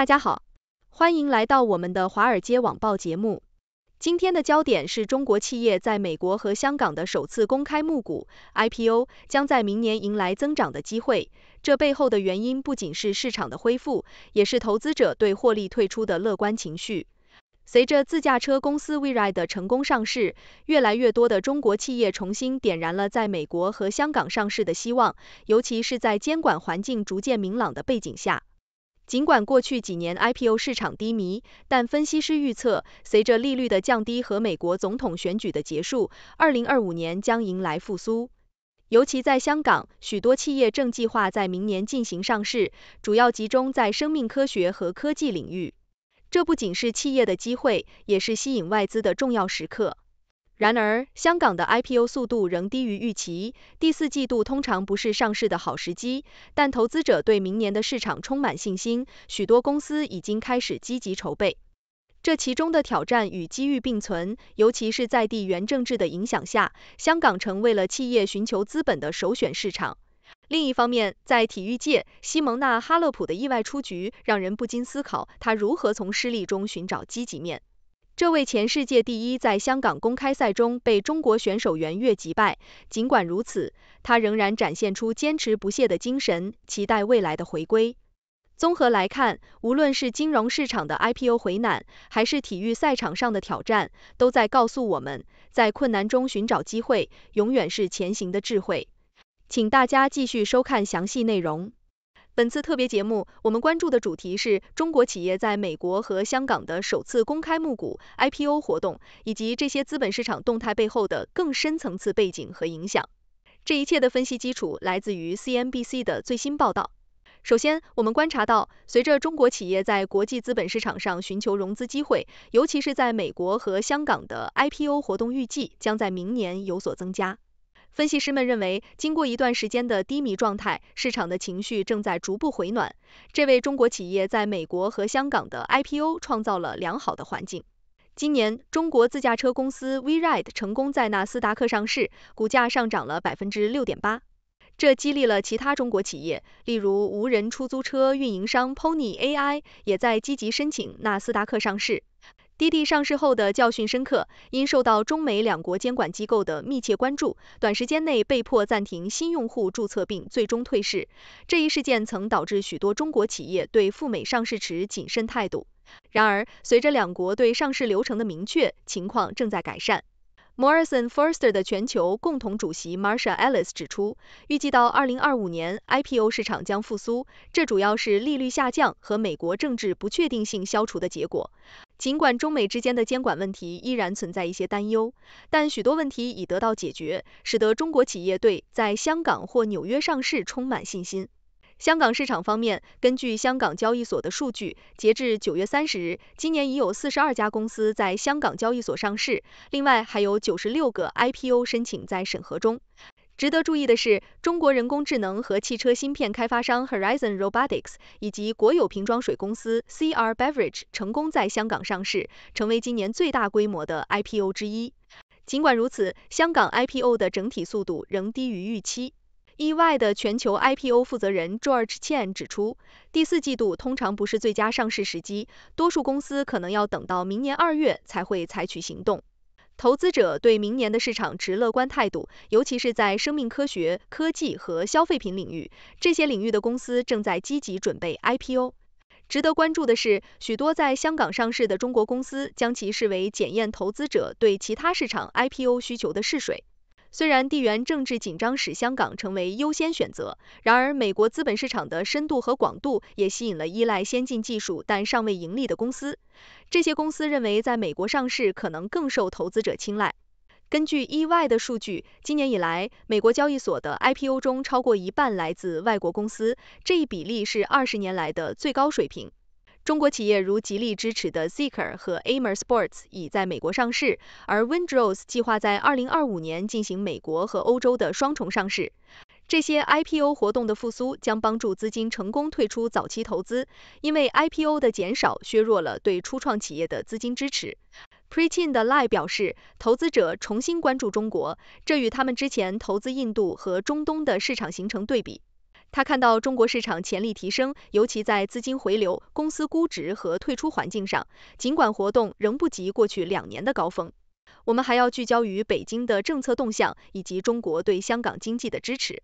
大家好，欢迎来到我们的华尔街网报节目。今天的焦点是中国企业在美国和香港的首次公开募股 （IPO） 将在明年迎来增长的机会。这背后的原因不仅是市场的恢复，也是投资者对获利退出的乐观情绪。随着自驾车公司 w r i d e 的成功上市，越来越多的中国企业重新点燃了在美国和香港上市的希望，尤其是在监管环境逐渐明朗的背景下。尽管过去几年 IPO 市场低迷，但分析师预测，随着利率的降低和美国总统选举的结束，2025年将迎来复苏。尤其在香港，许多企业正计划在明年进行上市，主要集中在生命科学和科技领域。这不仅是企业的机会，也是吸引外资的重要时刻。然而，香港的 IPO 速度仍低于预期。第四季度通常不是上市的好时机，但投资者对明年的市场充满信心，许多公司已经开始积极筹备。这其中的挑战与机遇并存，尤其是在地缘政治的影响下，香港成为了企业寻求资本的首选市场。另一方面，在体育界，西蒙娜·哈勒普的意外出局让人不禁思考，她如何从失利中寻找积极面。这位前世界第一，在香港公开赛中被中国选手袁悦击败。尽管如此，他仍然展现出坚持不懈的精神，期待未来的回归。综合来看，无论是金融市场的 IPO 回暖，还是体育赛场上的挑战，都在告诉我们，在困难中寻找机会，永远是前行的智慧。请大家继续收看详细内容。本次特别节目，我们关注的主题是中国企业在美国和香港的首次公开募股 （IPO） 活动，以及这些资本市场动态背后的更深层次背景和影响。这一切的分析基础来自于 CNBC 的最新报道。首先，我们观察到，随着中国企业在国际资本市场上寻求融资机会，尤其是在美国和香港的 IPO 活动，预计将在明年有所增加。分析师们认为，经过一段时间的低迷状态，市场的情绪正在逐步回暖。这位中国企业在美国和香港的 IPO 创造了良好的环境。今年，中国自驾车公司 WeRide 成功在纳斯达克上市，股价上涨了百分之六点八。这激励了其他中国企业，例如无人出租车运营商 Pony AI 也在积极申请纳斯达克上市。滴滴上市后的教训深刻，因受到中美两国监管机构的密切关注，短时间内被迫暂停新用户注册，并最终退市。这一事件曾导致许多中国企业对赴美上市持谨慎态度。然而，随着两国对上市流程的明确，情况正在改善。m o r r i s o n f r s s e r 的全球共同主席 Marsha Ellis 指出，预计到2025年 IPO 市场将复苏，这主要是利率下降和美国政治不确定性消除的结果。尽管中美之间的监管问题依然存在一些担忧，但许多问题已得到解决，使得中国企业对在香港或纽约上市充满信心。香港市场方面，根据香港交易所的数据，截至九月三十日，今年已有四十二家公司在香港交易所上市，另外还有九十六个 IPO 申请在审核中。值得注意的是，中国人工智能和汽车芯片开发商 Horizon Robotics 以及国有瓶装水公司 CR Beverage 成功在香港上市，成为今年最大规模的 IPO 之一。尽管如此，香港 IPO 的整体速度仍低于预期。意外的全球 IPO 负责人 George c h e n 指出，第四季度通常不是最佳上市时机，多数公司可能要等到明年二月才会采取行动。投资者对明年的市场持乐观态度，尤其是在生命科学、科技和消费品领域。这些领域的公司正在积极准备 IPO。值得关注的是，许多在香港上市的中国公司将其视为检验投资者对其他市场 IPO 需求的试水。虽然地缘政治紧张使香港成为优先选择，然而美国资本市场的深度和广度也吸引了依赖先进技术但尚未盈利的公司。这些公司认为，在美国上市可能更受投资者青睐。根据 EY 的数据，今年以来，美国交易所的 IPO 中超过一半来自外国公司，这一比例是二十年来的最高水平。中国企业如极力支持的 Seeker 和 Amersports 已在美国上市，而 Windrose 计划在2025年进行美国和欧洲的双重上市。这些 IPO 活动的复苏将帮助资金成功退出早期投资，因为 IPO 的减少削弱了对初创企业的资金支持。Preteen 的 Lie 表示，投资者重新关注中国，这与他们之前投资印度和中东的市场形成对比。他看到中国市场潜力提升，尤其在资金回流、公司估值和退出环境上，尽管活动仍不及过去两年的高峰。我们还要聚焦于北京的政策动向以及中国对香港经济的支持。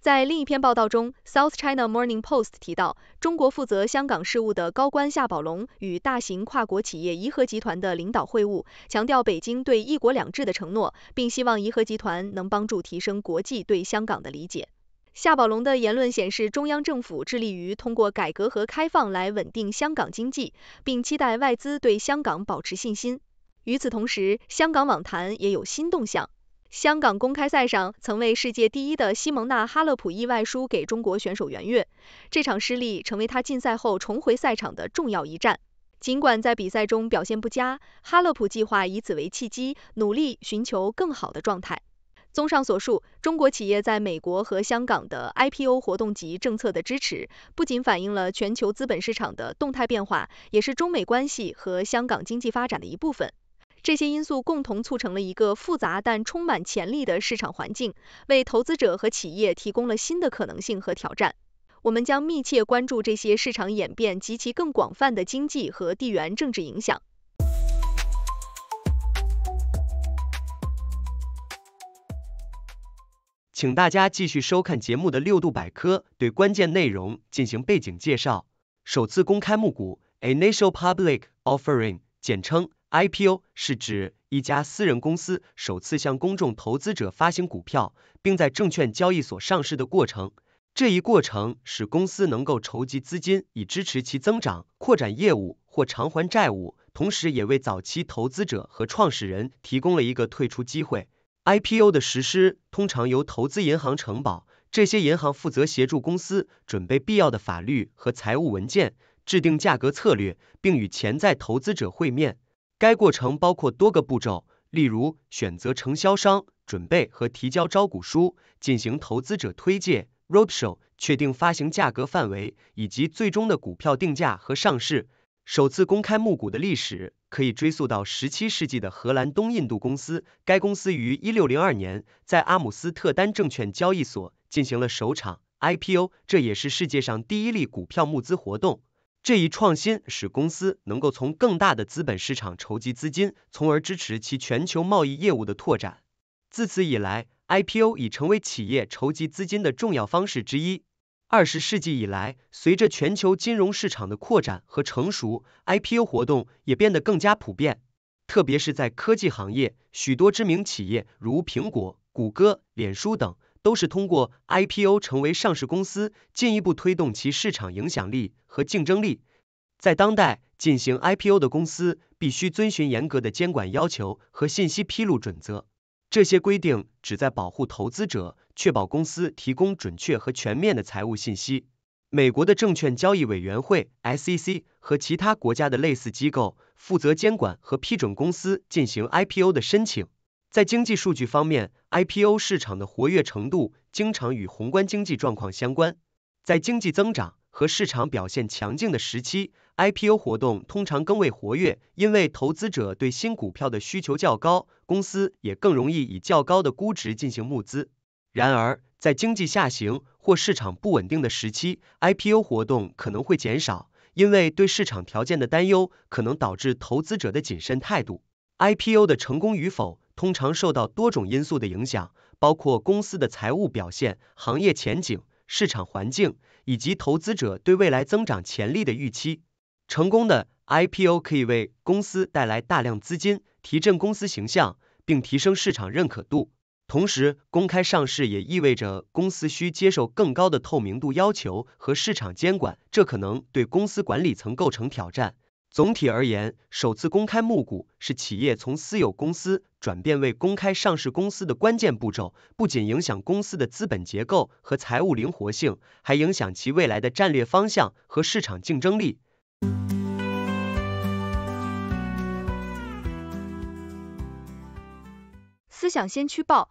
在另一篇报道中，《South China Morning Post》提到，中国负责香港事务的高官夏宝龙与大型跨国企业颐和集团的领导会晤，强调北京对“一国两制”的承诺，并希望颐和集团能帮助提升国际对香港的理解。夏宝龙的言论显示，中央政府致力于通过改革和开放来稳定香港经济，并期待外资对香港保持信心。与此同时，香港网坛也有新动向。香港公开赛上，曾为世界第一的西蒙娜·哈勒普意外输给中国选手袁悦，这场失利成为她禁赛后重回赛场的重要一战。尽管在比赛中表现不佳，哈勒普计划以此为契机，努力寻求更好的状态。综上所述，中国企业在美国和香港的 IPO 活动及政策的支持，不仅反映了全球资本市场的动态变化，也是中美关系和香港经济发展的一部分。这些因素共同促成了一个复杂但充满潜力的市场环境，为投资者和企业提供了新的可能性和挑战。我们将密切关注这些市场演变及其更广泛的经济和地缘政治影响。请大家继续收看节目的六度百科，对关键内容进行背景介绍。首次公开募股 （Initial Public Offering，简称 IPO） 是指一家私人公司首次向公众投资者发行股票，并在证券交易所上市的过程。这一过程使公司能够筹集资金，以支持其增长、扩展业务或偿还债务，同时也为早期投资者和创始人提供了一个退出机会。IPO 的实施通常由投资银行承保，这些银行负责协助公司准备必要的法律和财务文件，制定价格策略，并与潜在投资者会面。该过程包括多个步骤，例如选择承销商、准备和提交招股书、进行投资者推介、Roadshow、确定发行价格范围，以及最终的股票定价和上市。首次公开募股的历史。可以追溯到十七世纪的荷兰东印度公司。该公司于一六零二年在阿姆斯特丹证券交易所进行了首场 IPO，这也是世界上第一例股票募资活动。这一创新使公司能够从更大的资本市场筹集资金，从而支持其全球贸易业务的拓展。自此以来，IPO 已成为企业筹集资金的重要方式之一。二十世纪以来，随着全球金融市场的扩展和成熟，IPO 活动也变得更加普遍。特别是在科技行业，许多知名企业如苹果、谷歌、脸书等都是通过 IPO 成为上市公司，进一步推动其市场影响力和竞争力。在当代，进行 IPO 的公司必须遵循严格的监管要求和信息披露准则，这些规定旨在保护投资者。确保公司提供准确和全面的财务信息。美国的证券交易委员会 （SEC） 和其他国家的类似机构负责监管和批准公司进行 IPO 的申请。在经济数据方面，IPO 市场的活跃程度经常与宏观经济状况相关。在经济增长和市场表现强劲的时期，IPO 活动通常更为活跃，因为投资者对新股票的需求较高，公司也更容易以较高的估值进行募资。然而，在经济下行或市场不稳定的时期，IPO 活动可能会减少，因为对市场条件的担忧可能导致投资者的谨慎态度。IPO 的成功与否通常受到多种因素的影响，包括公司的财务表现、行业前景、市场环境以及投资者对未来增长潜力的预期。成功的 IPO 可以为公司带来大量资金，提振公司形象，并提升市场认可度。同时，公开上市也意味着公司需接受更高的透明度要求和市场监管，这可能对公司管理层构成挑战。总体而言，首次公开募股是企业从私有公司转变为公开上市公司的关键步骤，不仅影响公司的资本结构和财务灵活性，还影响其未来的战略方向和市场竞争力。思想先驱报。